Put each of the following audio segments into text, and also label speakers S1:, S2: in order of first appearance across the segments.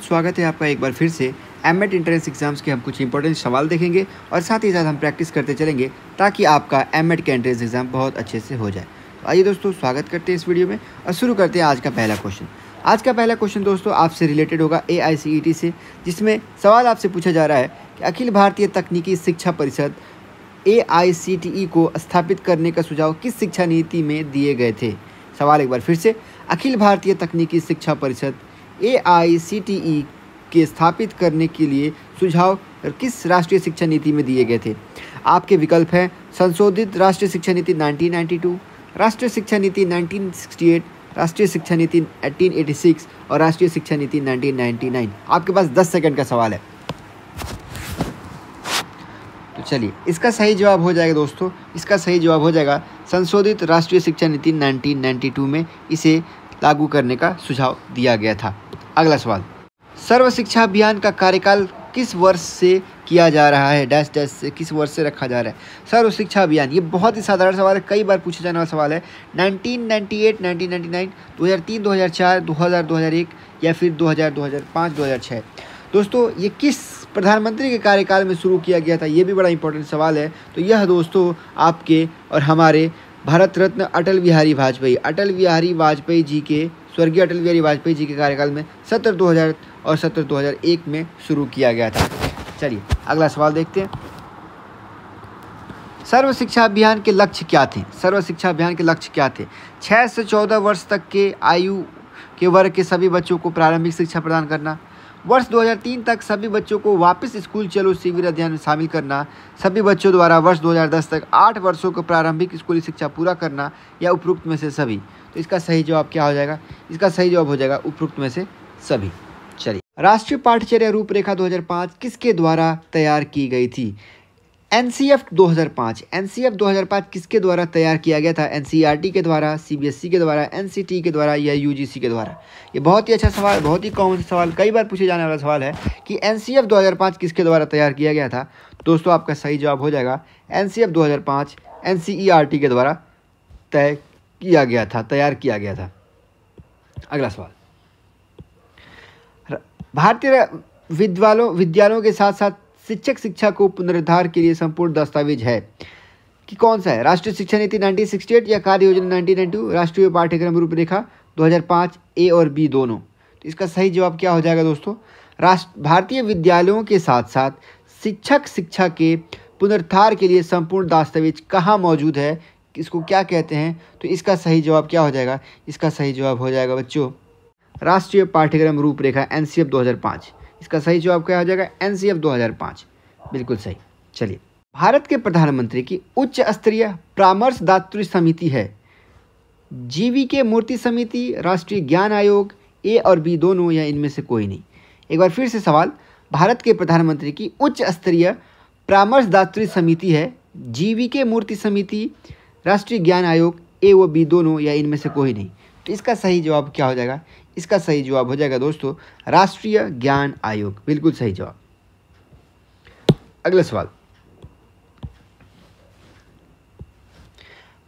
S1: स्वागत है आपका एक बार फिर से एम एड इंट्रेंस एग्जाम्स के हम कुछ इंपॉर्टेंट सवाल देखेंगे और साथ ही साथ हम प्रैक्टिस करते चलेंगे ताकि आपका एम एड का एंट्रेंस एग्ज़ाम बहुत अच्छे से हो जाए तो आइए दोस्तों स्वागत करते हैं इस वीडियो में और शुरू करते हैं आज का पहला क्वेश्चन आज का पहला क्वेश्चन दोस्तों आपसे रिलेटेड होगा ए e से जिसमें सवाल आपसे पूछा जा रहा है कि अखिल भारतीय तकनीकी शिक्षा परिषद ए e को स्थापित करने का सुझाव किस शिक्षा नीति में दिए गए थे सवाल एक बार फिर से अखिल भारतीय तकनीकी शिक्षा परिषद ए e के स्थापित करने के लिए सुझाव किस राष्ट्रीय शिक्षा नीति में दिए गए थे आपके विकल्प हैं संशोधित राष्ट्रीय शिक्षा नीति 1992, राष्ट्रीय शिक्षा नीति 1968, राष्ट्रीय शिक्षा नीति 1886 और राष्ट्रीय शिक्षा नीति 1999। आपके पास 10 सेकंड का सवाल है तो चलिए इसका सही जवाब हो जाएगा दोस्तों इसका सही जवाब हो जाएगा संशोधित राष्ट्रीय शिक्षा नीति 1992 में इसे लागू करने का सुझाव दिया गया था अगला सवाल सर्व शिक्षा अभियान का कार्यकाल किस वर्ष से किया जा रहा है डैश डैश से किस वर्ष से रखा जा रहा है सर्व शिक्षा अभियान ये बहुत ही साधारण सवाल है कई बार पूछा जाने वाला सवाल है 1998, 1999, 2003, 2004, 2000, 2001 या फिर 2000, 2005, 2006 दोस्तों ये किस प्रधानमंत्री के कार्यकाल में शुरू किया गया था ये भी बड़ा इंपॉर्टेंट सवाल है तो यह दोस्तों आपके और हमारे भारत रत्न अटल बिहारी वाजपेयी अटल बिहारी वाजपेयी जी के स्वर्गीय अटल बिहारी वाजपेयी जी के कार्यकाल में सत्र 2000 और सत्र 2001 में शुरू किया गया था चलिए अगला सवाल देखते हैं सर्व शिक्षा अभियान के लक्ष्य क्या थे सर्व शिक्षा अभियान के लक्ष्य क्या थे छः से चौदह वर्ष तक के आयु के वर्ग के सभी बच्चों को प्रारंभिक शिक्षा प्रदान करना वर्ष 2003 तक सभी बच्चों को वापस स्कूल चलो शिविर अध्ययन में शामिल करना सभी बच्चों द्वारा वर्ष 2010 तक आठ वर्षों का प्रारंभिक स्कूली शिक्षा पूरा करना या उपरोक्त में से सभी तो इसका सही जवाब क्या हो जाएगा इसका सही जवाब हो जाएगा उपरोक्त में से सभी चलिए राष्ट्रीय पाठ्यचर्या रूपरेखा 2005 किसके द्वारा तैयार की गई थी एन सी एफ दो हज़ार पाँच एन सी एफ दो हज़ार पाँच किसके द्वारा तैयार किया गया था एन सी आर टी के द्वारा सी बी एस सी के द्वारा एन सी टी के द्वारा या यू जी सी के द्वारा ये बहुत ही अच्छा सवाल बहुत ही कॉमन सवाल कई बार पूछे जाने वाला सवाल है कि एन सी एफ दो हज़ार पाँच किसके द्वारा तैयार किया गया था दोस्तों आपका सही जवाब हो जाएगा एन सी एफ दो हज़ार पाँच N C E R T के द्वारा तय किया गया था तैयार किया गया था अगला सवाल भारतीय विद्वालों विद्यालयों के साथ साथ शिक्षक शिक्षा को पुनरुद्धार के लिए संपूर्ण दस्तावेज है कि कौन सा है राष्ट्रीय शिक्षा नीति 1968 या कार्य योजना 1992 राष्ट्रीय पाठ्यक्रम रूपरेखा 2005 ए और बी दोनों तो इसका सही जवाब क्या हो जाएगा दोस्तों राष्ट्र भारतीय विद्यालयों के साथ साथ शिक्षक शिक्षा के पुनरुद्धार के लिए संपूर्ण दस्तावेज कहाँ मौजूद है इसको क्या कहते हैं तो इसका सही जवाब क्या हो जाएगा इसका सही जवाब हो जाएगा बच्चों राष्ट्रीय पाठ्यक्रम रूपरेखा एन सी एफ इसका सही जवाब क्या हो जाएगा एन सी एफ दो हज़ार पाँच बिल्कुल सही चलिए भारत के प्रधानमंत्री की उच्च स्तरीय परामर्शदात्री समिति है जीवी के मूर्ति समिति राष्ट्रीय ज्ञान आयोग ए और बी दोनों या इनमें से कोई नहीं एक बार फिर से सवाल भारत के प्रधानमंत्री की उच्च स्तरीय परामर्शदात्री समिति है जीवी के मूर्ति समिति राष्ट्रीय ज्ञान आयोग ए व बी दोनों या इनमें से कोई नहीं तो इसका सही जवाब क्या हो जाएगा इसका सही जवाब हो जाएगा दोस्तों राष्ट्रीय ज्ञान आयोग बिल्कुल सही जवाब अगला सवाल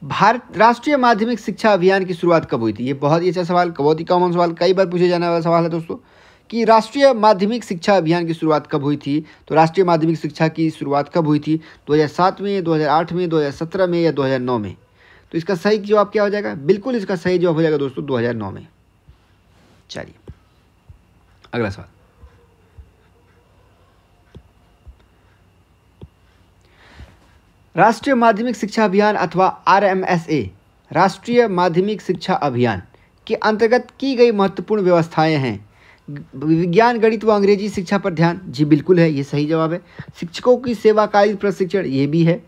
S1: भारत राष्ट्रीय माध्यमिक शिक्षा अभियान की शुरुआत कब हुई थी ये बहुत ही अच्छा सवाल बहुत ही कॉमन सवाल कई बार पूछे जाने वाला सवाल है दोस्तों कि राष्ट्रीय माध्यमिक शिक्षा अभियान की शुरुआत कब हुई थी तो राष्ट्रीय माध्यमिक शिक्षा की शुरुआत कब हुई थी 2007 में 2008 में 2017 में या 2009 में तो इसका सही जवाब क्या हो जाएगा बिल्कुल इसका सही जवाब हो जाएगा दोस्तों 2009 में चलिए अगला सवाल राष्ट्रीय माध्यमिक शिक्षा अभियान अथवा आरएमएसए राष्ट्रीय माध्यमिक शिक्षा अभियान के अंतर्गत की गई महत्वपूर्ण व्यवस्थाएं हैं विज्ञान गणित व अंग्रेजी शिक्षा पर ध्यान जी बिल्कुल है ये सही जवाब है शिक्षकों की सेवाकालीन प्रशिक्षण ये भी है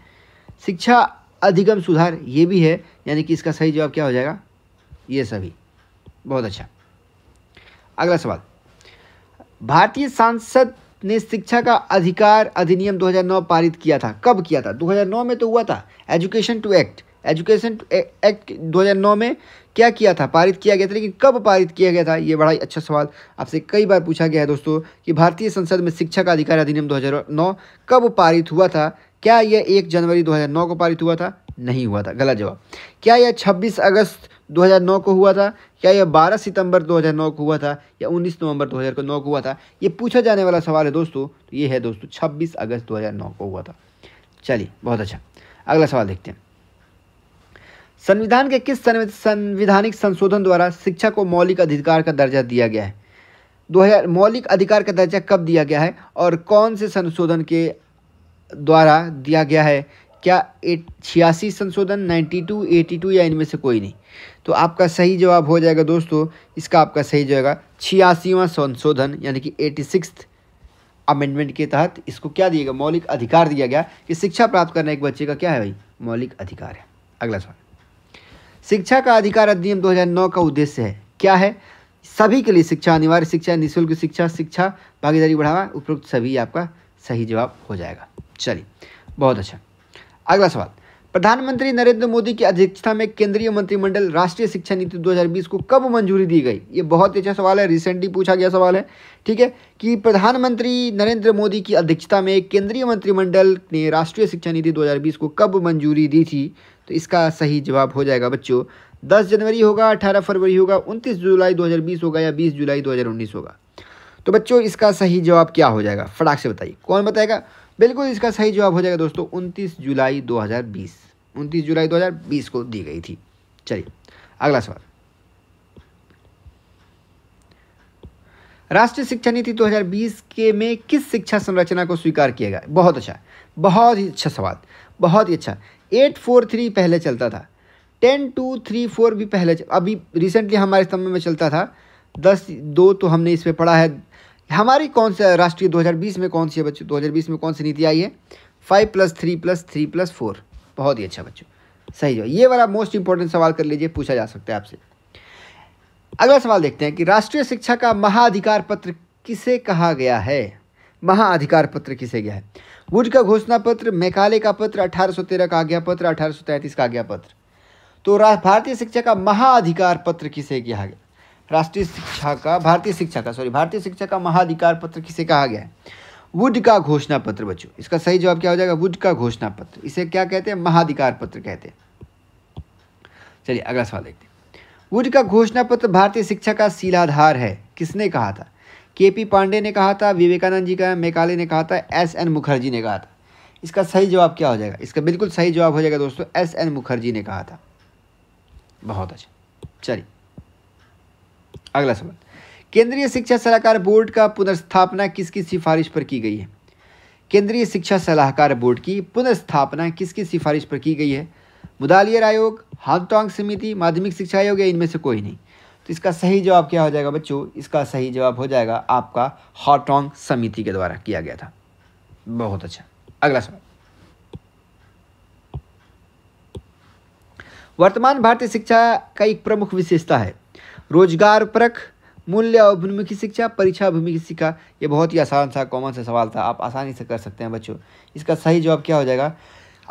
S1: शिक्षा अधिगम सुधार ये भी है यानी कि इसका सही जवाब क्या हो जाएगा ये सभी बहुत अच्छा अगला सवाल भारतीय सांसद ने शिक्षा का अधिकार अधिनियम 2009 पारित किया था कब किया था 2009 में तो हुआ था education to act education act 2009 में क्या किया था पारित किया गया था लेकिन कब पारित किया गया था ये बड़ा ही अच्छा सवाल आपसे कई बार पूछा गया है दोस्तों कि भारतीय संसद में शिक्षा का अधिकार अधिनियम 2009 कब पारित हुआ था क्या यह एक जनवरी 2009 को पारित हुआ था नहीं हुआ था गलत जवाब क्या यह 26 अगस्त 2009 को हुआ था क्या यह 12 सितंबर 2009 को हुआ था या 19 नवंबर 2009 को हुआ था यह पूछा जाने वाला सवाल है दोस्तों तो ये है दोस्तों 26 अगस्त 2009 को हुआ था चलिए बहुत अच्छा अगला सवाल देखते हैं संविधान के किस संविधानिक संशोधन द्वारा शिक्षा को मौलिक अधिकार का दर्जा दिया गया है दो मौलिक अधिकार का दर्जा कब दिया गया है और कौन से संशोधन के द्वारा दिया गया है क्या एट छियासी संशोधन 92, 82 या इनमें से कोई नहीं तो आपका सही जवाब हो जाएगा दोस्तों इसका आपका सही जाएगा छियासीवा संशोधन यानी कि एटी सिक्स अमेंडमेंट के तहत इसको क्या दिया गया मौलिक अधिकार दिया गया कि शिक्षा प्राप्त करना एक बच्चे का क्या है भाई मौलिक अधिकार है अगला सवाल शिक्षा का अधिकार अधिनियम नौ का उद्देश्य है क्या है सभी के लिए शिक्षा अनिवार्य शिक्षा निःशुल्क शिक्षा शिक्षा भागीदारी बढ़ावा उपरोक्त सभी आपका सही जवाब हो जाएगा चलिए बहुत अच्छा अगला सवाल प्रधानमंत्री नरेंद्र मोदी की अध्यक्षता में केंद्रीय मंत्रिमंडल राष्ट्रीय शिक्षा नीति 2020 को कब मंजूरी दी गई ये बहुत अच्छा सवाल है रिसेंटली पूछा गया सवाल है ठीक है कि प्रधानमंत्री नरेंद्र मोदी की अध्यक्षता में केंद्रीय मंत्रिमंडल ने राष्ट्रीय शिक्षा नीति 2020 को कब मंजूरी दी थी तो इसका सही जवाब हो जाएगा बच्चों दस जनवरी होगा अठारह फरवरी होगा उनतीस जुलाई दो होगा या बीस जुलाई दो होगा तो बच्चों इसका सही जवाब क्या हो जाएगा फटाक से बताइए कौन बताएगा बिल्कुल इसका सही जवाब हो जाएगा दोस्तों उनतीस जुलाई बीस उनतीस जुलाई बीस को दी गई थी चलिए अगला सवाल राष्ट्रीय शिक्षा नीति 2020 के में किस शिक्षा संरचना को स्वीकार किया गया बहुत अच्छा बहुत ही अच्छा सवाल बहुत ही अच्छा एट फोर थ्री पहले चलता था टेन टू थ्री फोर भी पहले अभी रिसेंटली हमारे समय में चलता था दस दो तो हमने इस पर पढ़ा है हमारी कौन सा राष्ट्रीय 2020 में कौन सी है बच्चों 2020 में कौन सी नीति आई है five plus three plus three plus four बहुत ही अच्छा बच्चों सही जवाब ये वाला मोस्ट इंपॉर्टेंट सवाल कर लीजिए पूछा जा सकता है आपसे अगला सवाल देखते हैं कि राष्ट्रीय शिक्षा का महाअधिकार पत्र किसे कहा गया है महाअधिकार पत्र किसे गया है वुड का घोषणा पत्र मेकाले का पत्र अठारह का आज्ञा पत्र अठारह का आज्ञा पत्र तो भारतीय शिक्षा का महाअधिकार पत्र किसे गया राष्ट्रीय शिक्षा का भारतीय शिक्षा का सॉरी भारतीय शिक्षा का महाधिकार पत्र किसे कहा गया है वुड का घोषणा पत्र बच्चों इसका सही जवाब क्या हो जाएगा वुड का घोषणा पत्र इसे क्या कहते हैं महाधिकार पत्र कहते हैं चलिए अगला सवाल देखते हैं वुड का घोषणा पत्र भारतीय शिक्षा का शिलाधार है किसने कहा था के पी पांडे ने कहा था विवेकानंद जी का मेकाले ने कहा था एस एन मुखर्जी ने कहा था इसका सही जवाब क्या हो जाएगा इसका बिल्कुल सही जवाब हो जाएगा दोस्तों एस एन मुखर्जी ने कहा था बहुत अच्छा चलिए अगला सवाल केंद्रीय शिक्षा सलाहकार बोर्ड का पुनर्स्थापना किसकी सिफारिश पर की गई है केंद्रीय शिक्षा सलाहकार बोर्ड की पुनर्स्थापना किसकी सिफारिश पर की गई है मुदालियर आयोग हांगटोंग समिति माध्यमिक शिक्षा आयोग या इनमें से कोई नहीं तो इसका सही जवाब क्या हो जाएगा बच्चों इसका सही जवाब हो जाएगा आपका हाटोंग समिति के द्वारा किया गया था बहुत अच्छा अगला सवाल वर्तमान भारतीय शिक्षा का एक प्रमुख विशेषता है रोजगारपरक मूल्य अभिमुखी शिक्षा परीक्षा अभिमुखी शिक्षा ये बहुत ही आसान सा कॉमन सा सवाल था आप आसानी से कर सकते हैं बच्चों इसका सही जवाब क्या हो जाएगा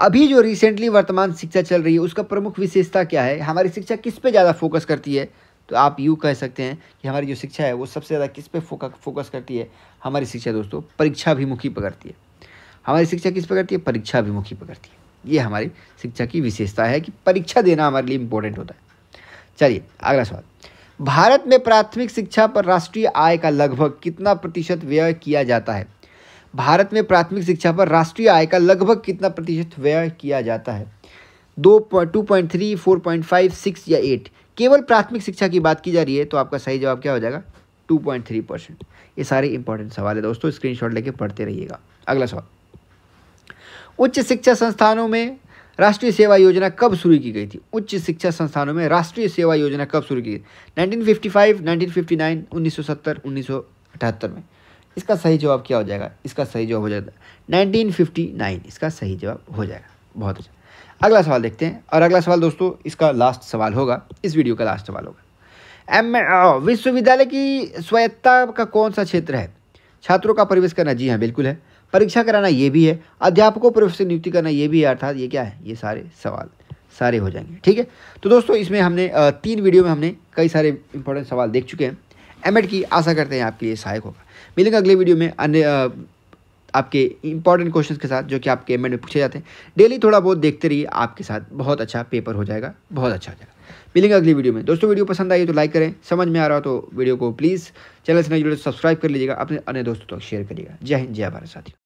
S1: अभी जो रिसेंटली वर्तमान शिक्षा चल रही है उसका प्रमुख विशेषता क्या है हमारी शिक्षा किस पे ज़्यादा फोकस करती है तो आप यूँ कह सकते हैं कि हमारी जो शिक्षा है वो सबसे ज़्यादा किस पे फोकस करती है हमारी शिक्षा दोस्तों परीक्षाभिमुखी पर करती है हमारी शिक्षा किस पर करती है परीक्षाभिमुखी पर करती है ये हमारी शिक्षा की विशेषता है कि परीक्षा देना हमारे लिए इम्पोर्टेंट होता है चलिए अगला सवाल भारत में प्राथमिक शिक्षा पर राष्ट्रीय आय का लगभग कितना प्रतिशत व्यय किया जाता है भारत में प्राथमिक शिक्षा पर राष्ट्रीय आय का लगभग कितना प्रतिशत व्यय किया जाता है दो two point three four point five six या एट केवल प्राथमिक शिक्षा की बात की जा रही है तो आपका सही जवाब क्या हो जाएगा टू पॉइंट थ्री परसेंट ये सारे इंपॉर्टेंट सवाल है दोस्तों स्क्रीनशॉट लेके पढ़ते रहिएगा अगला सवाल उच्च शिक्षा संस्थानों में राष्ट्रीय सेवा योजना कब शुरू की गई थी उच्च शिक्षा संस्थानों में राष्ट्रीय सेवा योजना कब शुरू की गई 1955, 1959, 1970, 1978 में इसका सही जवाब क्या हो जाएगा इसका सही जवाब हो जाएगा 1959 इसका सही जवाब हो जाएगा बहुत अच्छा अगला सवाल देखते हैं और अगला सवाल दोस्तों इसका लास्ट सवाल होगा इस वीडियो का लास्ट सवाल होगा एम विश्वविद्यालय की स्वायत्ता का कौन सा क्षेत्र है छात्रों का प्रवेश करना जी हाँ बिल्कुल है परीक्षा कराना ये भी है अध्यापकों प्रोफेसर नियुक्ति करना ये भी है अर्थात ये क्या है ये सारे सवाल सारे हो जाएंगे ठीक है तो दोस्तों इसमें हमने तीन वीडियो में हमने कई सारे इंपॉर्टेंट सवाल देख चुके हैं एमएड की आशा करते हैं आपके लिए सहायक होगा मिलेंगे अगले वीडियो में अन्य आपके इंपॉर्टेंट क्वेश्चंस के साथ जो कि आपके एमएड में पूछे जाते हैं डेली थोड़ा बहुत देखते रहिए आपके साथ बहुत अच्छा पेपर हो जाएगा बहुत अच्छा हो जाएगा मिलेंगे अगली वीडियो में दोस्तों वीडियो पसंद आई तो लाइक करें समझ में आ रहा हो तो वीडियो को प्लीज़ चैनल से जुड़े सब्सक्राइब तो कर लीजिएगा अपने अन्य दोस्तों तक तो शेयर करिएगा जय हिंद जय भारत साथियों